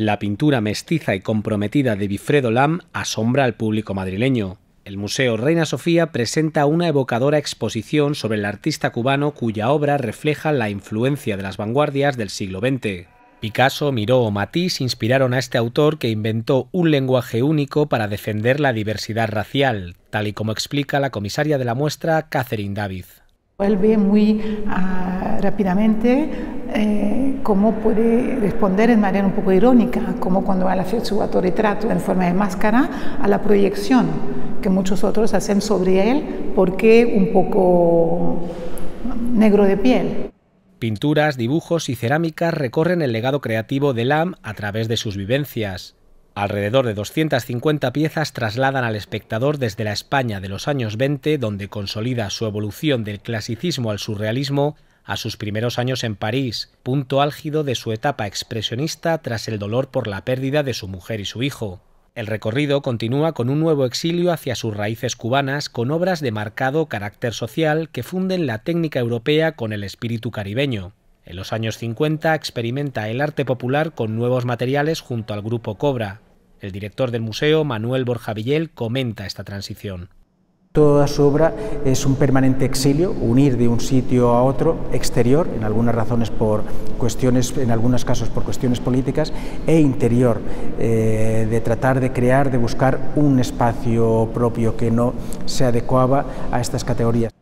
la pintura mestiza y comprometida de Bifredo Lam asombra al público madrileño. El Museo Reina Sofía presenta una evocadora exposición sobre el artista cubano cuya obra refleja la influencia de las vanguardias del siglo XX. Picasso, Miró o Matisse inspiraron a este autor que inventó un lenguaje único para defender la diversidad racial, tal y como explica la comisaria de la muestra, Catherine David. muy ah, rápidamente eh, cómo puede responder en manera un poco irónica, como cuando va a su autorretrato en forma de máscara, a la proyección que muchos otros hacen sobre él, porque un poco negro de piel. Pinturas, dibujos y cerámicas recorren el legado creativo de Lam a través de sus vivencias. Alrededor de 250 piezas trasladan al espectador desde la España de los años 20, donde consolida su evolución del clasicismo al surrealismo, a sus primeros años en París, punto álgido de su etapa expresionista tras el dolor por la pérdida de su mujer y su hijo. El recorrido continúa con un nuevo exilio hacia sus raíces cubanas con obras de marcado carácter social que funden la técnica europea con el espíritu caribeño. En los años 50 experimenta el arte popular con nuevos materiales junto al grupo Cobra. El director del museo, Manuel Borja Villel, comenta esta transición. Toda su obra es un permanente exilio, unir de un sitio a otro, exterior, en algunas razones por cuestiones, en algunos casos por cuestiones políticas, e interior, eh, de tratar de crear, de buscar un espacio propio que no se adecuaba a estas categorías.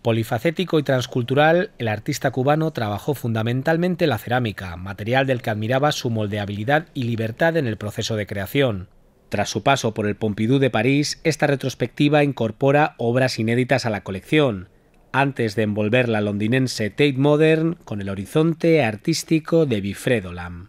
Polifacético y transcultural, el artista cubano trabajó fundamentalmente la cerámica, material del que admiraba su moldeabilidad y libertad en el proceso de creación. Tras su paso por el Pompidou de París, esta retrospectiva incorpora obras inéditas a la colección, antes de envolver la londinense Tate Modern con el horizonte artístico de Bifredolam.